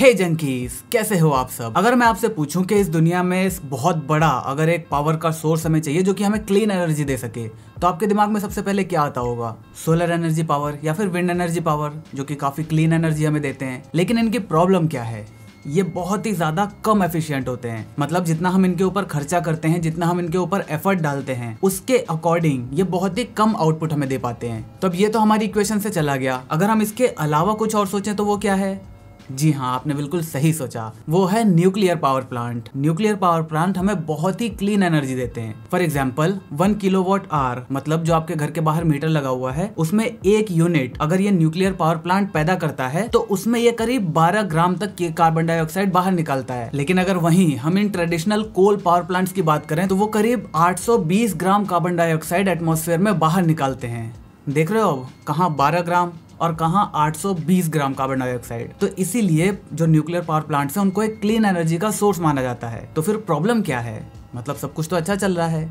हे hey जंकीस कैसे हो आप सब अगर मैं आपसे पूछूं कि इस दुनिया में बहुत बड़ा अगर एक पावर का सोर्स हमें चाहिए जो कि हमें क्लीन एनर्जी दे सके तो आपके दिमाग में सबसे पहले क्या आता होगा सोलर एनर्जी पावर या फिर विंड एनर्जी पावर जो कि काफी क्लीन एनर्जी हमें देते हैं लेकिन इनकी प्रॉब्लम क्या है ये बहुत ही ज़्यादा कम एफिशिएंट होते हैं मतलब जितना हम इनके ऊपर खर्चा करते हैं जितना हम इनके ऊपर एफर्ट डालते हैं उसके अकॉर्डिंग ये बहुत ही कम आउटपुट हमें दे पाते हैं तो अब ये तो हमारी इक्वेशन से चला गया अगर हम इसके अलावा कुछ और सोचें तो वो क्या है जी हाँ आपने बिल्कुल सही सोचा वो है nuclear power plant nuclear power plant हमें बहुत ही क्लीन एनर्जी देते हैं for example one kilowatt आर मतलब जो आपके घर के बाहर मीटर लगा हुआ है उसमें एक यूनिट अगर ये न्यूक्लियर पावर प्लांट पैदा करता है तो उसमें ये करीब बारह ग्राम तक के कार्बन डाइऑक्साइड बाहर निकालता है लेकिन अगर वहीं हम इन ट्रेडिशनल कोल पावर प्लांट्स की बात करें तो वो करीब 820 ग्राम कार्बन डाइऑक्साइड एटमोसफेयर में बाहर निकालते हैं देख रहे हो अब कहाँ 12 ग्राम और कहाँ 820 ग्राम कार्बन डाइऑक्साइड तो इसीलिए जो न्यूक्लियर पावर प्लांट्स है उनको एक क्लीन एनर्जी का सोर्स माना जाता है तो फिर प्रॉब्लम क्या है मतलब सब कुछ तो अच्छा चल रहा है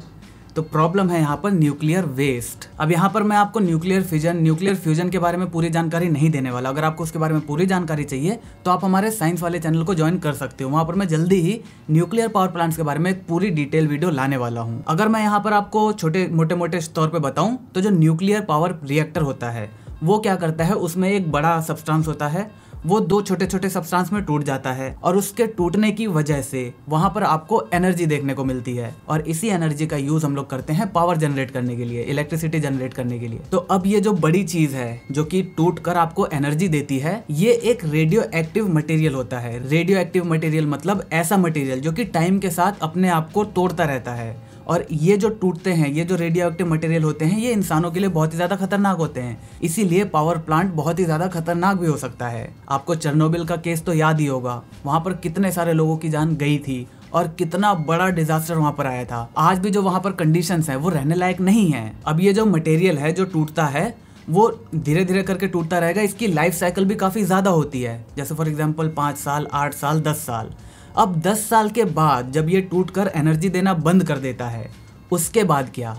तो प्रॉब्लम है यहाँ पर न्यूक्लियर वेस्ट अब यहाँ पर मैं आपको न्यूक्लियर फ्यूजन न्यूक्लियर फ्यूजन के बारे में पूरी जानकारी नहीं देने वाला अगर आपको उसके बारे में पूरी जानकारी चाहिए तो आप हमारे साइंस वाले चैनल को ज्वाइन कर सकते हो वहाँ पर मैं जल्दी ही न्यूक्लियर पावर प्लांट्स के बारे में एक पूरी डिटेल वीडियो लाने वाला हूँ अगर मैं यहाँ पर आपको छोटे मोटे मोटे तौर पर बताऊँ तो जो न्यूक्लियर पावर रिएक्टर होता है वो क्या करता है उसमें एक बड़ा सब्सटेंस होता है वो दो छोटे छोटे सब्सटेंस में टूट जाता है और उसके टूटने की वजह से वहां पर आपको एनर्जी देखने को मिलती है और इसी एनर्जी का यूज हम लोग करते हैं पावर जनरेट करने के लिए इलेक्ट्रिसिटी जनरेट करने के लिए तो अब ये जो बड़ी चीज है जो कि टूट कर आपको एनर्जी देती है ये एक रेडियो एक्टिव मटेरियल होता है रेडियो एक्टिव मटेरियल मतलब ऐसा मटेरियल जो कि टाइम के साथ अपने आप को तोड़ता रहता है और ये जो टूटते हैं ये जो रेडियो एक्टिव मटेरियल होते हैं ये इंसानों के लिए बहुत ही ज़्यादा खतरनाक होते हैं इसीलिए पावर प्लांट बहुत ही ज़्यादा खतरनाक भी हो सकता है आपको चरनोबिल का केस तो याद ही होगा वहाँ पर कितने सारे लोगों की जान गई थी और कितना बड़ा डिजास्टर वहां पर आया था आज भी जो वहां पर कंडीशन है वो रहने लायक नहीं है अब ये जो मटेरियल है जो टूटता है वो धीरे धीरे करके टूटता रहेगा इसकी लाइफ साइकिल भी काफ़ी ज़्यादा होती है जैसे फॉर एग्जाम्पल पांच साल आठ साल दस साल अब 10 साल के बाद जब ये टूट कर एनर्जी देना बंद कर देता है उसके बाद क्या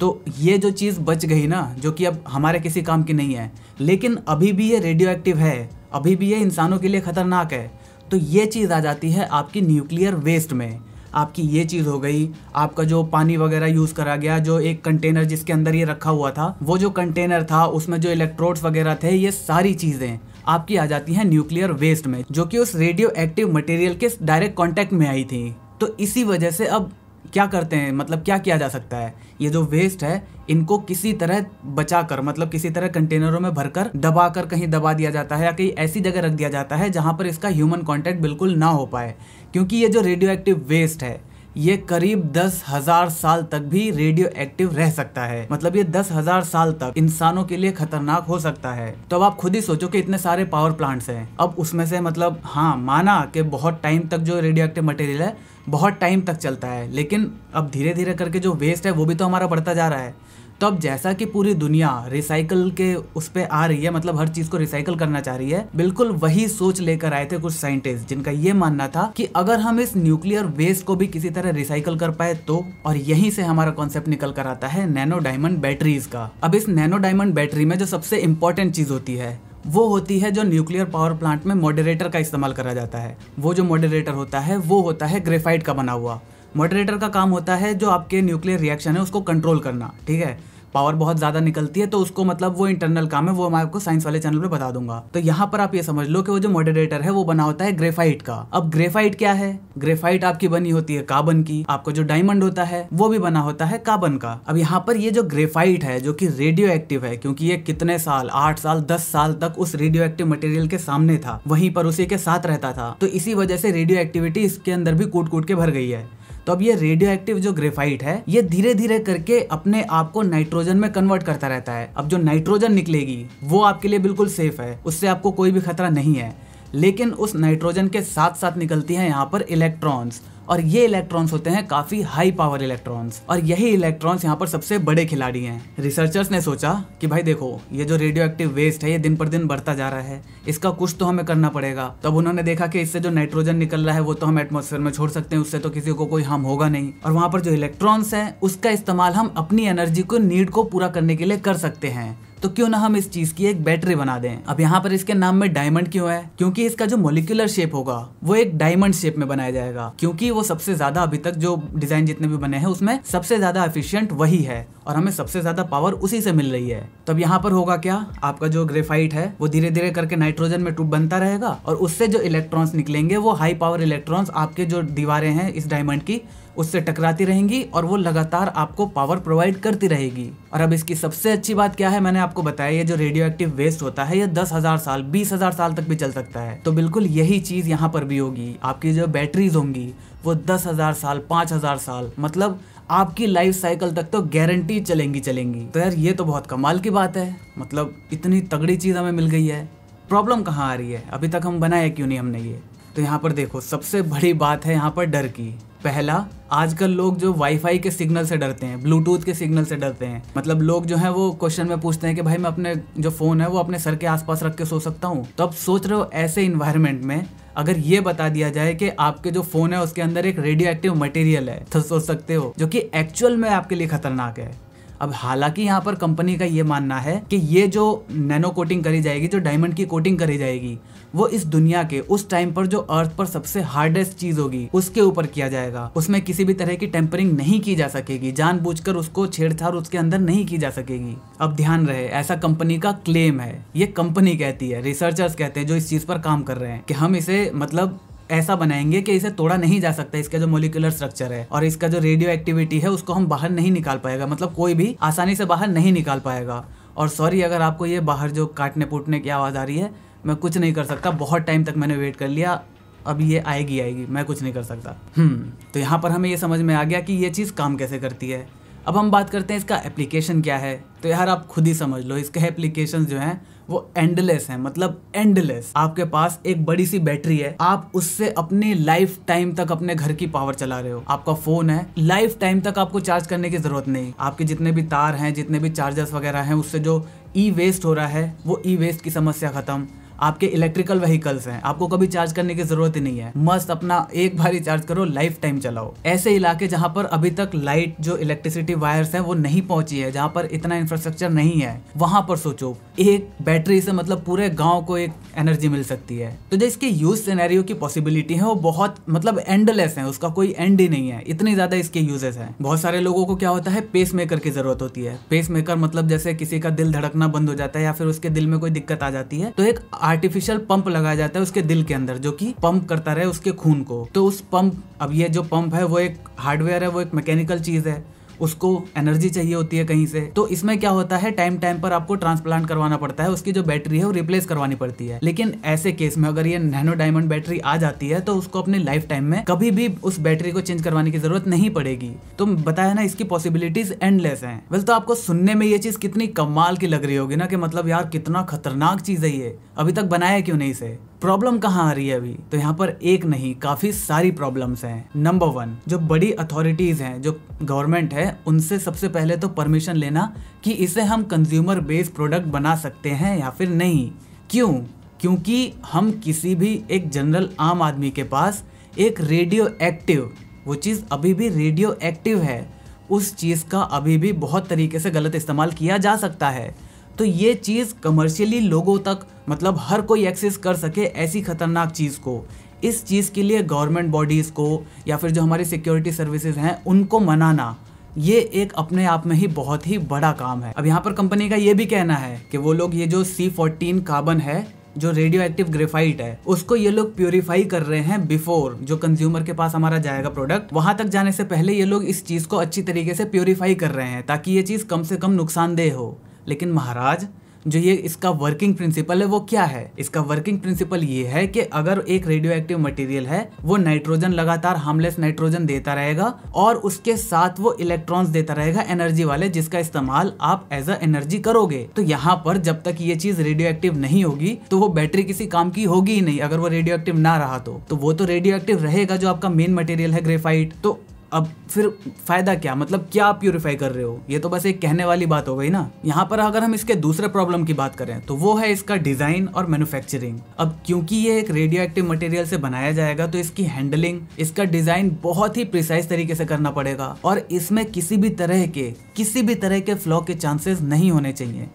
तो ये जो चीज़ बच गई ना जो कि अब हमारे किसी काम की नहीं है लेकिन अभी भी ये रेडियो एक्टिव है अभी भी ये इंसानों के लिए ख़तरनाक है तो ये चीज़ आ जाती है आपकी न्यूक्लियर वेस्ट में आपकी ये चीज़ हो गई आपका जो पानी वगैरह यूज़ करा गया जो एक कंटेनर जिसके अंदर ये रखा हुआ था वो जो कंटेनर था उसमें जो इलेक्ट्रोड्स वगैरह थे ये सारी चीज़ें आपकी आ जाती है न्यूक्लियर वेस्ट में जो कि उस रेडियो एक्टिव मटेरियल के डायरेक्ट कॉन्टैक्ट में आई थी तो इसी वजह से अब क्या करते हैं मतलब क्या किया जा सकता है ये जो वेस्ट है इनको किसी तरह बचा कर मतलब किसी तरह कंटेनरों में भरकर दबा कर कहीं दबा दिया जाता है या कहीं ऐसी जगह रख दिया जाता है जहाँ पर इसका ह्यूमन कॉन्टैक्ट बिल्कुल ना हो पाए क्योंकि ये जो रेडियो एक्टिव वेस्ट है ये करीब दस हजार साल तक भी रेडियो एक्टिव रह सकता है मतलब ये दस हजार साल तक इंसानों के लिए खतरनाक हो सकता है तो अब आप खुद ही सोचो कि इतने सारे पावर प्लांट्स हैं अब उसमें से मतलब हाँ माना कि बहुत टाइम तक जो रेडियो एक्टिव मटेरियल है बहुत टाइम तक चलता है लेकिन अब धीरे धीरे करके जो वेस्ट है वो भी तो हमारा बढ़ता जा रहा है तो अब जैसा कि पूरी दुनिया रिसाइकल के उस पर आ रही है मतलब हर चीज को रिसाइकल करना चाह रही है बिल्कुल वही सोच लेकर आए थे कुछ साइंटिस्ट जिनका ये मानना था कि अगर हम इस न्यूक्लियर वेस्ट को भी किसी तरह रिसाइकल कर पाए तो और यहीं से हमारा कॉन्सेप्ट निकल कर आता है नैनो डायमंड बैटरीज का अब इस नैनो डायमंड बैटरी में जो सबसे इंपॉर्टेंट चीज होती है वो होती है जो न्यूक्लियर पावर प्लांट में मॉडरेटर का इस्तेमाल करा जाता है वो जो मॉडरेटर होता है वो होता है ग्रेफाइट का बना हुआ मॉडरेटर का काम होता है जो आपके न्यूक्लियर रिएक्शन है उसको कंट्रोल करना ठीक है पावर बहुत ज़्यादा निकलती है तो उसको मतलब वो इंटरनल काम है वो मैं आपको साइंस वाले चैनल पे बता दूंगा तो यहाँ पर आप ये समझ लो कि वो जो मॉडरेटर है वो बना होता है ग्रेफाइट का अब ग्रेफाइट क्या है ग्रेफाइट आपकी बनी होती है कार्बन की आपका जो डायमंड होता है वो भी बना होता है कार्बन का अब यहाँ पर ये जो ग्रेफाइट है जो की रेडियो एक्टिव है क्योंकि ये कितने साल आठ साल दस साल तक उस रेडियो एक्टिव मटेरियल के सामने था वहीं पर उसी के साथ रहता था तो इसी वजह से रेडियो एक्टिविटी इसके अंदर भी कूट कूट के भर गई है तो अब ये रेडियो एक्टिव जो ग्रेफाइट है ये धीरे धीरे करके अपने आप को नाइट्रोजन में कन्वर्ट करता रहता है अब जो नाइट्रोजन निकलेगी वो आपके लिए बिल्कुल सेफ है उससे आपको कोई भी खतरा नहीं है लेकिन उस नाइट्रोजन के साथ साथ निकलती है यहाँ पर इलेक्ट्रॉन्स और ये इलेक्ट्रॉन्स होते हैं काफी हाई पावर इलेक्ट्रॉन्स और यही इलेक्ट्रॉन्स यहाँ पर सबसे बड़े खिलाड़ी हैं रिसर्चर्स ने सोचा कि भाई देखो ये जो रेडियो एक्टिव वेस्ट है ये दिन पर दिन बढ़ता जा रहा है इसका कुछ तो हमें करना पड़ेगा तब उन्होंने देखा कि इससे जो नाइट्रोजन निकल रहा है वो तो हम एटमोसफेयर में छोड़ सकते हैं उससे तो किसी को कोई हार्म होगा नहीं और वहाँ पर जो इलेक्ट्रॉन्स है उसका इस्तेमाल हम अपनी एनर्जी को नीड को पूरा करने के लिए कर सकते हैं तो क्यों ना हम इस चीज की एक बैटरी बना दें अब यहाँ पर इसके नाम में डायमंड क्यों है क्योंकि इसका जो मोलिकुलर शेप होगा वो एक डायमंड शेप में बनाया जाएगा क्योंकि वो सबसे ज्यादा अभी तक जो डिजाइन जितने भी बने हैं उसमें सबसे ज्यादा एफिशियंट वही है और हमें सबसे ज्यादा पावर उसी से मिल रही है तब तो यहाँ पर होगा क्या आपका जो ग्रेफाइट है वो धीरे धीरे करके नाइट्रोजन में टूट बनता रहेगा और उससे जो इलेक्ट्रॉन्स निकलेंगे वो हाई पावर इलेक्ट्रॉन्स आपके जो दीवारें हैं इस डायमंड की उससे टकराती रहेंगी और वो लगातार आपको पावर प्रोवाइड करती रहेगी और अब इसकी सबसे अच्छी बात क्या है मैंने आपको बताया ये जो रेडियो एक्टिव वेस्ट होता है ये दस हजार साल बीस हजार साल तक भी चल सकता है तो बिल्कुल यही चीज यहाँ पर भी होगी आपकी जो बैटरीज होंगी वो दस हजार साल पांच हजार साल मतलब आपकी लाइफ साइकिल तक तो गारंटी चलेंगी चलेंगी तो यार ये तो बहुत कमाल की बात है मतलब इतनी तगड़ी चीज़ हमें मिल गई है प्रॉब्लम कहाँ आ रही है अभी तक हम बनाए क्यों नहीं हमने ये तो यहाँ पर देखो सबसे बड़ी बात है यहाँ पर डर की पहला आजकल लोग जो वाईफाई के सिग्नल से डरते हैं ब्लूटूथ के सिग्नल से डरते हैं मतलब लोग जो है वो क्वेश्चन में पूछते हैं कि भाई मैं अपने जो फ़ोन है वो अपने सर के आसपास रख के सो सकता हूँ तो अब सोच रहे हो ऐसे इन्वायरमेंट में अगर ये बता दिया जाए कि आपके जो फोन है उसके अंदर एक रेडियो एक्टिव मटेरियल है तो सोच सकते हो जो कि एक्चुअल में आपके लिए खतरनाक है अब हालांकि यहाँ पर कंपनी का ये मानना है कि ये जो नैनो कोटिंग करी जाएगी जो डायमंड की कोटिंग करी जाएगी वो इस दुनिया के उस टाइम पर जो अर्थ पर सबसे हार्डेस्ट चीज होगी उसके ऊपर किया जाएगा उसमें किसी भी तरह की टेम्परिंग नहीं की जा सकेगी जान उसको छेड़छाड़ उसके अंदर नहीं की जा सकेगी अब ध्यान रहे ऐसा कंपनी का क्लेम है ये कंपनी कहती है रिसर्चर्स कहते हैं जो इस चीज पर काम कर रहे हैं कि हम इसे मतलब ऐसा बनाएंगे कि इसे तोड़ा नहीं जा सकता इसका जो मोलिकुलर स्ट्रक्चर है और इसका जो रेडियो एक्टिविटी है उसको हम बाहर नहीं निकाल पाएगा मतलब कोई भी आसानी से बाहर नहीं निकाल पाएगा और सॉरी अगर आपको ये बाहर जो काटने पुटने की आवाज़ आ रही है मैं कुछ नहीं कर सकता बहुत टाइम तक मैंने वेट कर लिया अब ये आएगी आएगी मैं कुछ नहीं कर सकता हम्म तो यहाँ पर हमें ये समझ में आ गया कि ये चीज़ काम कैसे करती है अब हम बात करते हैं इसका एप्लीकेशन क्या है तो यार आप खुद ही समझ लो इसके एप्लीकेशन जो हैं वो एंडलेस हैं मतलब एंडलेस आपके पास एक बड़ी सी बैटरी है आप उससे अपने लाइफ टाइम तक अपने घर की पावर चला रहे हो आपका फोन है लाइफ टाइम तक आपको चार्ज करने की जरूरत नहीं आपके जितने भी तार हैं जितने भी चार्जर्स वगैरह हैं उससे जो ई वेस्ट हो रहा है वो ई वेस्ट की समस्या खत्म आपके इलेक्ट्रिकल व्हीकल्स हैं आपको कभी चार्ज करने की जरूरत ही नहीं है मस्त अपना एक बार ही चार्ज करो लाइफ टाइम चलाओ ऐसे इलाके जहाँ पर अभी तक लाइट जो इलेक्ट्रिसिटी वायर्स है वो नहीं पहुंची है जहाँ पर इतना इंफ्रास्ट्रक्चर नहीं है वहां पर सोचो एक बैटरी से मतलब पूरे गाँव को एक एनर्जी मिल सकती है तो जो इसके यूज सिनेरियो की पॉसिबिलिटी है वो बहुत मतलब एंडलेस है उसका कोई एंड ही नहीं है इतनी ज्यादा इसके यूजेस है बहुत सारे लोगों को क्या होता है पेस मेकर की जरूरत होती है पेस मेकर मतलब जैसे किसी का दिल धड़कना बंद हो जाता है या फिर उसके दिल में कोई दिक्कत आ जाती है तो एक आर्टिफिशियल पंप लगाया जाता है उसके दिल के अंदर जो कि पंप करता रहे उसके खून को तो उस पंप अब ये जो पंप है वो एक हार्डवेयर है वो एक मैकेनिकल चीज है उसको एनर्जी चाहिए होती है कहीं से तो इसमें क्या होता है टाइम टाइम पर आपको ट्रांसप्लांट करवाना पड़ता है उसकी जो बैटरी है वो रिप्लेस करवानी पड़ती है लेकिन ऐसे केस में अगर ये नैनो डायमंड बैटरी आ जाती है तो उसको अपने लाइफ टाइम में कभी भी उस बैटरी को चेंज करवाने की जरूरत नहीं पड़ेगी तो बताया ना इसकी पॉसिबिलिटीज एंडलेस है वेल तो आपको सुनने में ये चीज कितनी कमाल की लग रही होगी ना कि मतलब यार कितना खतरनाक चीज है ये अभी तक बनाया क्यों नहीं इसे प्रॉब्लम कहाँ आ रही है अभी तो यहाँ पर एक नहीं काफी सारी प्रॉब्लम्स हैं नंबर वन जो बड़ी अथॉरिटीज हैं जो गवर्नमेंट है उनसे सबसे पहले तो परमिशन लेना कि इसे हम कंज्यूमर बेस्ड प्रोडक्ट बना सकते हैं या फिर नहीं क्यों क्योंकि हम किसी भी एक जनरल आम आदमी के पास एक रेडियो एक्टिव वो चीज़ अभी भी रेडियो एक्टिव है उस चीज़ का अभी भी बहुत तरीके से गलत इस्तेमाल किया जा सकता है तो ये चीज़ कमर्शियली लोगों तक मतलब हर कोई एक्सेस कर सके ऐसी खतरनाक चीज़ को इस चीज़ के लिए गवर्नमेंट बॉडीज़ को या फिर जो हमारी सिक्योरिटी सर्विसेज हैं उनको मनाना ये एक अपने आप में ही बहुत ही बड़ा काम है अब यहाँ पर कंपनी का ये भी कहना है कि वो लोग ये जो सी फोर्टीन कार्बन है जो रेडियो एक्टिव ग्रेफाइट है उसको ये लोग प्योरीफाई कर रहे हैं बिफोर जो कंज्यूमर के पास हमारा जाएगा प्रोडक्ट वहां तक जाने से पहले ये लोग इस चीज को अच्छी तरीके से प्योरीफाई कर रहे हैं ताकि ये चीज कम से कम नुकसानदेह हो लेकिन महाराज जो ये इसका वर्किंग प्रिंसिपल है वो क्या है इसका वर्किंग प्रिंसिपल ये है कि अगर एक रेडियो एक्टिव मटेरियल है वो नाइट्रोजन लगातार हार्मलेस नाइट्रोजन देता रहेगा और उसके साथ वो इलेक्ट्रॉन्स देता रहेगा एनर्जी वाले जिसका इस्तेमाल आप एज अ एनर्जी करोगे तो यहाँ पर जब तक ये चीज रेडियो एक्टिव नहीं होगी तो वो बैटरी किसी काम की होगी ही नहीं अगर वो रेडियो एक्टिव ना रहा तो, तो वो तो रेडियो एक्टिव रहेगा जो आपका मेन मटेरियल है ग्रेफाइट तो अब फिर फ़ायदा क्या मतलब क्या प्योरीफाई कर रहे हो ये तो बस एक कहने वाली बात हो गई ना यहाँ पर अगर हम इसके दूसरे प्रॉब्लम की बात करें तो वो है इसका डिज़ाइन और मैन्युफैक्चरिंग अब क्योंकि ये एक रेडियो एक्टिव मटेरियल से बनाया जाएगा तो इसकी हैंडलिंग इसका डिज़ाइन बहुत ही प्रिसाइज तरीके से करना पड़ेगा और इसमें किसी भी तरह के किसी भी तरह के फ्लॉ के चांसेस नहीं होने चाहिए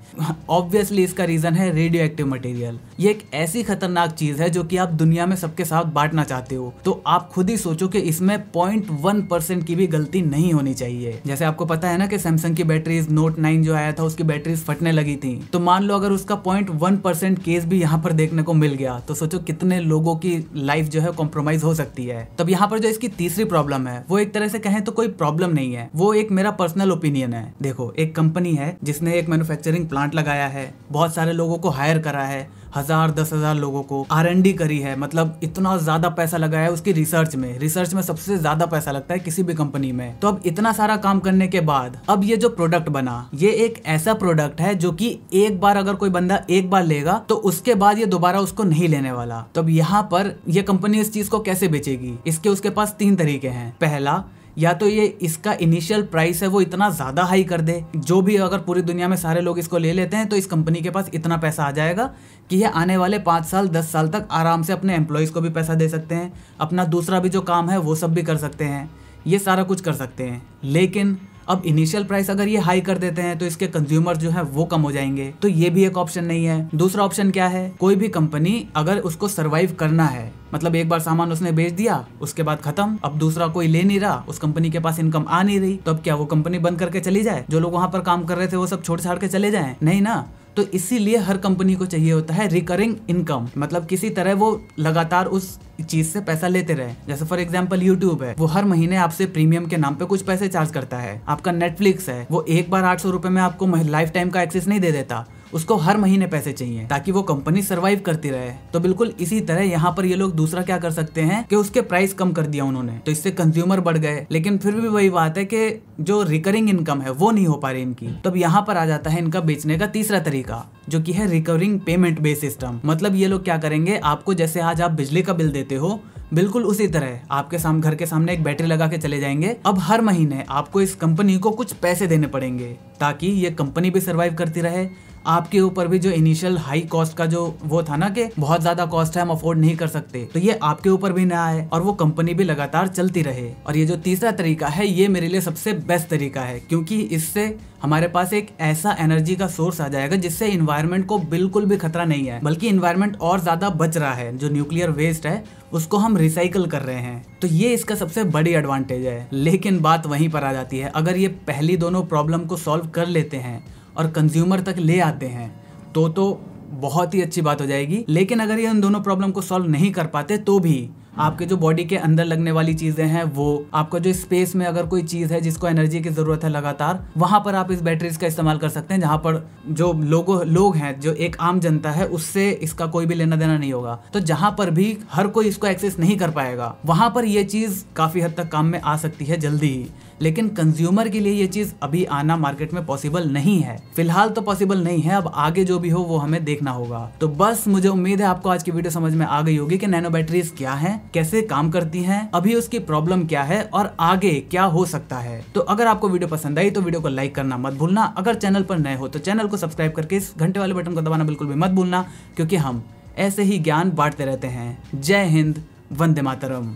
ऑब्वियसली इसका रीज़न है रेडियो एक्टिव मटेरियल ये एक ऐसी खतरनाक चीज़ है जो कि आप दुनिया में सबके साथ बांटना चाहते हो तो आप खुद ही सोचो कि इसमें पॉइंट वन परसेंट परसेंट की भी गलती नहीं होनी चाहिए जैसे आपको पता है ना कि सैमसंग की बैटरीज नोट नाइन जो आया था उसकी बैटरीज फटने लगी थी तो मान लो अगर उसका पॉइंट वन परसेंट केस भी यहाँ पर देखने को मिल गया तो सोचो कितने लोगों की लाइफ जो है कॉम्प्रोमाइज हो सकती है तब यहाँ पर जो इसकी तीसरी प्रॉब्लम है वो एक तरह से कहें तो कोई प्रॉब्लम नहीं है वो एक मेरा पर्सनल ओपिनियन है देखो एक कंपनी है जिसने एक मैन्युफैक्चरिंग प्लांट लगाया है बहुत सारे लोगों को हायर करा है हजार दस हजार लोगों को आर करी है मतलब इतना ज्यादा पैसा लगाया है उसकी रिसर्च में रिसर्च में सबसे ज्यादा पैसा लगता है किसी भी कंपनी में तो अब इतना सारा काम करने के बाद अब ये जो प्रोडक्ट बना ये एक ऐसा प्रोडक्ट है जो की एक बार अगर कोई बंदा एक बार लेगा तो उसके बाद ये दोबारा उसको नहीं लेने वाला तो अब यहाँ पर यह कंपनी इस चीज को कैसे बेचेगी इसके उसके पास तीन तरीके हैं पहला या तो ये इसका इनिशियल प्राइस है वो इतना ज़्यादा हाई कर दे जो भी अगर पूरी दुनिया में सारे लोग इसको ले लेते हैं तो इस कंपनी के पास इतना पैसा आ जाएगा कि ये आने वाले पाँच साल दस साल तक आराम से अपने एम्प्लॉयज़ को भी पैसा दे सकते हैं अपना दूसरा भी जो काम है वो सब भी कर सकते हैं ये सारा कुछ कर सकते हैं लेकिन अब इनिशियल प्राइस अगर ये हाई कर देते हैं तो इसके कंज्यूमर जो है वो कम हो जाएंगे तो ये भी एक ऑप्शन नहीं है दूसरा ऑप्शन क्या है कोई भी कंपनी अगर उसको सर्वाइव करना है मतलब एक बार सामान उसने बेच दिया उसके बाद खत्म अब दूसरा कोई ले नहीं रहा उस कंपनी के पास इनकम आ नहीं रही तो अब क्या वो कंपनी बंद करके चली जाए जो लोग वहां पर काम कर रहे थे वो सब छोड़ छाड़ के चले जाए नहीं ना तो इसीलिए हर कंपनी को चाहिए होता है रिकरिंग इनकम मतलब किसी तरह वो लगातार उस चीज से पैसा लेते रहे जैसे फॉर एग्जाम्पल यूट्यूब है वो हर महीने आपसे प्रीमियम के नाम पे कुछ पैसे चार्ज करता है आपका नेटफ्लिक्स है वो एक बार आठ सौ रुपए में आपको लाइफ टाइम का एक्सेस नहीं दे देता उसको हर महीने पैसे चाहिए ताकि वो कंपनी सर्वाइव करती रहे तो बिल्कुल इसी तरह यहाँ पर ये लोग दूसरा क्या कर सकते हैं कि उसके प्राइस कम कर दिया उन्होंने तो इससे कंज्यूमर बढ़ गए लेकिन फिर भी वही बात है कि जो रिकरिंग इनकम है वो नहीं हो पा रही इनकी तब तो यहाँ पर आ जाता है इनका बेचने का तीसरा तरीका जो कि है रिकवरिंग पेमेंट बेस सिस्टम मतलब ये लोग क्या करेंगे आपको जैसे आज आप बिजली का बिल देते हो बिल्कुल उसी तरह आपके साम घर के सामने एक बैटरी लगा के चले जाएंगे अब हर महीने आपको इस कंपनी को कुछ पैसे देने पड़ेंगे ताकि ये कंपनी भी सर्वाइव करती रहे आपके ऊपर भी जो इनिशियल हाई कॉस्ट का जो वो था ना कि बहुत ज्यादा कॉस्ट है हम अफोर्ड नहीं कर सकते तो ये आपके ऊपर भी ना आए और वो कंपनी भी लगातार चलती रहे और ये जो तीसरा तरीका है ये मेरे लिए सबसे बेस्ट तरीका है क्योंकि इससे हमारे पास एक ऐसा एनर्जी का सोर्स आ जाएगा जिससे इन्वायरमेंट को बिल्कुल भी खतरा नहीं है बल्कि इन्वायरमेंट और ज्यादा बच रहा है जो न्यूक्लियर वेस्ट है उसको हम रिसाइकल कर रहे हैं तो ये इसका सबसे बड़ी एडवांटेज है लेकिन बात वहीं पर आ जाती है अगर ये पहली दोनों प्रॉब्लम को सॉल्व कर लेते हैं और कंज्यूमर तक ले आते हैं तो तो बहुत ही अच्छी बात हो जाएगी लेकिन अगर ये उन दोनों प्रॉब्लम को सॉल्व नहीं कर पाते तो भी आपके जो बॉडी के अंदर लगने वाली चीज़ें हैं वो आपका जो स्पेस में अगर कोई चीज़ है जिसको एनर्जी की ज़रूरत है लगातार वहां पर आप इस बैटरीज का इस्तेमाल कर सकते हैं जहां पर जो लोग लोग हैं जो एक आम जनता है उससे इसका कोई भी लेना देना नहीं होगा तो जहां पर भी हर कोई इसको एक्सेस नहीं कर पाएगा वहां पर यह चीज़ काफ़ी हद तक काम में आ सकती है जल्दी ही लेकिन कंज्यूमर के लिए ये चीज़ अभी आना मार्केट में पॉसिबल नहीं है फिलहाल तो पॉसिबल नहीं है अब आगे जो भी हो वो हमें देखना होगा तो बस मुझे उम्मीद है आपको आज की वीडियो समझ में आ गई होगी कि नैनो बैटरीज क्या है कैसे काम करती है अभी उसकी प्रॉब्लम क्या है और आगे क्या हो सकता है तो अगर आपको वीडियो पसंद आई तो वीडियो को लाइक करना मत भूलना अगर चैनल पर नए हो तो चैनल को सब्सक्राइब करके इस घंटे वाले बटन को दबाना बिल्कुल भी मत भूलना क्योंकि हम ऐसे ही ज्ञान बांटते रहते हैं जय हिंद वंदे मातरम